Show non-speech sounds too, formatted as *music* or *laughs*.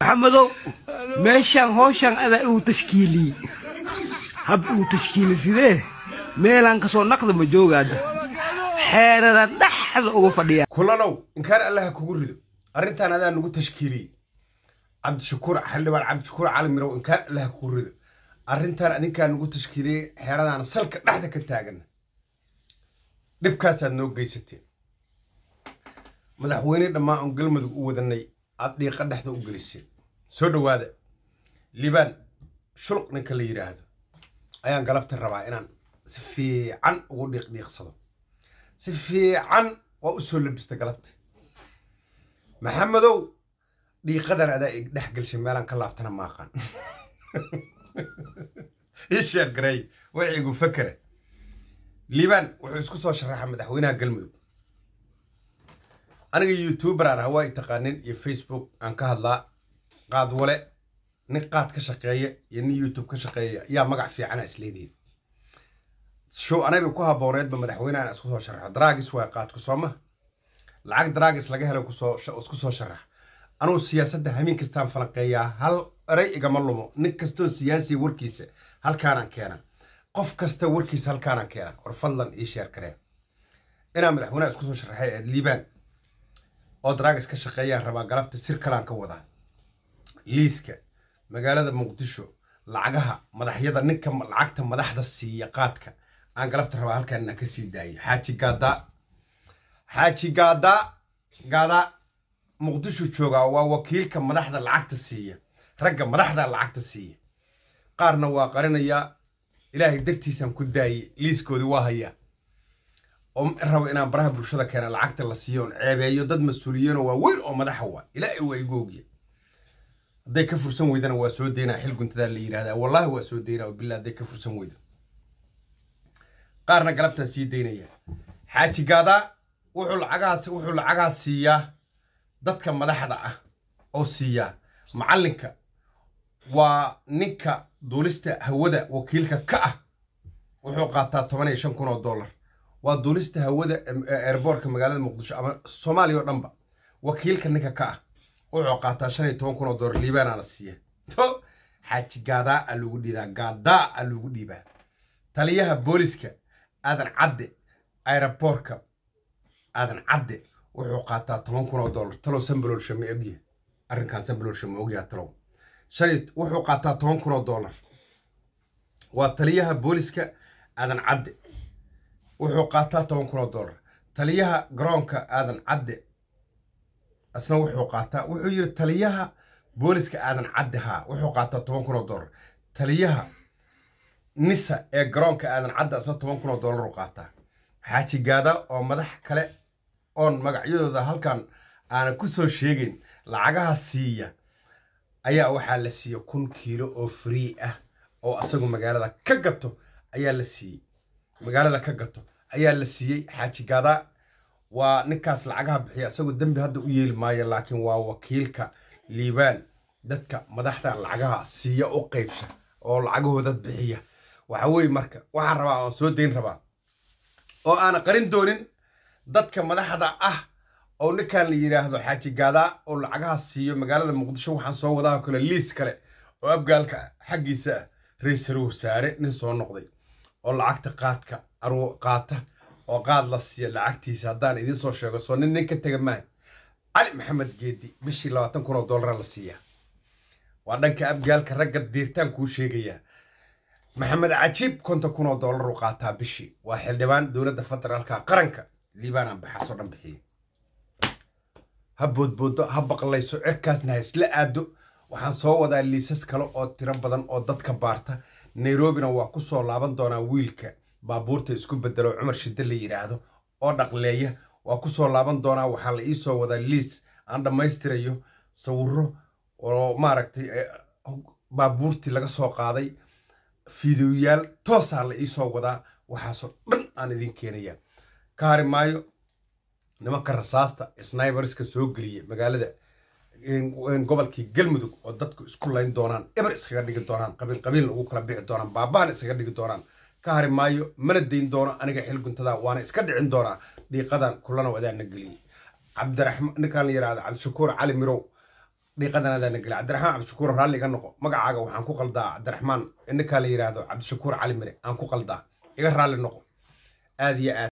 maxamedow meeshaan hooshaan adaa igu tashkiiliyey hab uu tashkiili sidee meelaan kasoo naqda ma joogaada xeerada dhexda uga fadhiya kulanow inkaan allah kugu rido arrintaan adaa nagu tashkiiliyey cabdishakuur xildhibaan cabdishakuur cali mirow inkaan allah kugu rido arrintaan adinkaa nagu tashkiiliyey xeeradaana salka dhexda ka taagana dhibkaasaad noo geysateen madaxweyne dhammaan oon galmudug u wadanay aad dhiiqa dhexda u gelisay soo dhowaada liban shulq ninka la yidhaahdo ayaan galabta rabaa inaan si fiican ugu dhiiqdhiiqsado si fiican waa u soo labista galabta maxamedow dhiiqadan adaa dhex gelshay meelaan ka laabtana maaqaan *laughs* isheeg gareey waxigu fakere liibaan wuxuu isku soo sharaxay madaxweynaha galmudug aniga youtuber aan hawaa i taqaanin iyo facebook aan ka hadlaa qaad wale nin qaad ka shaqeeya iyo nin youtube ka shaqeeya ayaa magac fiicana isleedihin show anayba ku habooneedba madaxweyneha aan isku soo sharaxo dragis waa qaadku soo ma lacag dragis laga hela isku soo sharax anuu siyaasadda hamiin kastaan falanqeeyaa hal erey igama lumo nin kastoo siyaasiya warkiisa halkaanaan keena qof kasta warkiisa halkaanaan keena war fadlan ii sheer karee inaa madaxweyneha isku soo sharaxay liibaan oo daraagas ka shaqeeyaan rabaa galabta sir kalaan ka wadaa liiska magaalada muqdisho lacagaha madaxyada ninka lacagta madaxda siiya qaadka aan galabta rabaa halkaanna ka sii daayo xaaji gaadaa xaaji gaadaa gaadaa muqdisho joogaa waa wakiilka madaxda lacagta siiya ragga madaxda lacagta siiya qaarna waa qarinayaa ilaahay dartiisaan ku daayay liiskoodi waa hayaa oo rabo inaan baraha bulshada keena lacagta la siiyoon ceebeeyo dad mas-uuliyiinoo waaweyn oo madaxa wa ilaahay waa igoogiya hadday ka fursan weydana waa soo deynaa xil guntadaa la yidhahdaa wallaahi waa soo deynaa billa hadday ka fursan weyda qaarna galabtaa sii deynaya xaaji gaadaa wuxuu lacagaas wuxuu lacagaas siiyaa dadka madaxda ah oo siiyaa macalinka waa ninka duulista hawada wakiilka ka ah wuxuu qaataa toban iyo shan kun oo dollar waa duulista hawada eerboorka magaalada muqdisho ama soomaaliya oo dhanba wakiilka ninka ka ah wuxuu qaataa shan iyo toban kun oo dollar liibaanaana siiya to xaaji gaadaa a loogu dhiidaa gaadaa a loogu dhiibaa taliyaha booliska aadan cadde aeroboorka aadan cadde wuxuu qaataa toban kun oo dollar talow sambaloolsha ma ogyaha arrinkan sambaloolsha ma ogyaha talow wuxuu qaataa toban kun oo dolar waa taliyaha booliska aadan cadde wuxuu qaataa toban kun oo dollar taliyaha garoonka aadan cadde asna wuxuu qaataa wuxuu yidhi taliyaha booliska aadan cadde haa wuxuu qaataa toban kun oo dollar taliyaha nisa ee garoonka aadan cadde asna toban kun oo dollar u qaataa xaaji gaada oo madax kale oon magacyadooda halkan aanan ku soo sheegayn lacagaha siiya ayaa waxaa la siiya kun kiilo oo frii ah oo isagu magaalada ka gato ayaa la siiyey magaalada ka gato ayaa la siiyey xaaji gada waa ninkaas lacagaha bixiya isagoo dembi hadda u yeeli maayo laakiin waa wakiilka liibaan dadka madaxda lacagaha siiya u qaybsha oo lacagahooda bixiya waxa weye marka waxaan rabaa oan soo dayn rabaa oo aana qarin doonin dadka madaxda ah oo ninkaan la yidhaahdo xaaji gaadaa oo lacagaha siiyo magaalada muqdisho waxaan soo wadaha kale liis kale oo abgaalka xaggiisa ah ra-iisul wasaare nin soo noqday oo lacagta qaadka qaata oo qaad la siiya lacagtiisa haddaan idiin soo sheego soo nin nin ka tega maaha cali maxamed geedi bishii labaatan kun oo doolara la siiya waa dhanka abgaalka ragga diirtaan kuu sheegayaa maxamed cajiib konton kun oo doolar u qaataa bishii waa xildhibaan dowladda federaalka qaranka liibaanaan baxaasoo dhan bixiya ha boodboodo ha baqlayso cirkaasna ha isla aado waxaan soo wadaa liisas kale oo tiro badan oo dadka baarta nairobina waa ku soo laaban doonaa wiilka baabuurta isku bedelo cumar shidde la yidhaahdo oo dhaqleeya waa ku soo laaban doonaa waxaa la ii soo wadaa liis aan dhammaystirayo sawiro oo maaragtay eh, baabuurtii laga soo qaaday fiidiyoyaal toosaa la ii soo wadaa waxaasoo dhan aan idin keenaya ka hari maayo nimanka rasaasta snaiberska soo geliya magaalada gobolkii galmudug oo dadku isku layn doonaan eber iskaga dhigi doonaan qabiil qabiilna ugu kala bixi doonaan baabaan iskaga dhigi doonaan ka hari maayo mana dayn doono aniga xilguntadaa waana iska dhicin doonaa dhiiqadan kulana adaana geliyey cabdiraxmaan la yidhaahda cabdishakuur cali mirow dhiiqadan adaana geliy cabdiraxmaan cabdishakuur raalli iga noqo magacaaga waxaan ku qaldaa cabdiraxmaan ninkaan la yirahdo cabdishakuur cali mire aan ku qaldaa iga raalli noqo aad iyo aad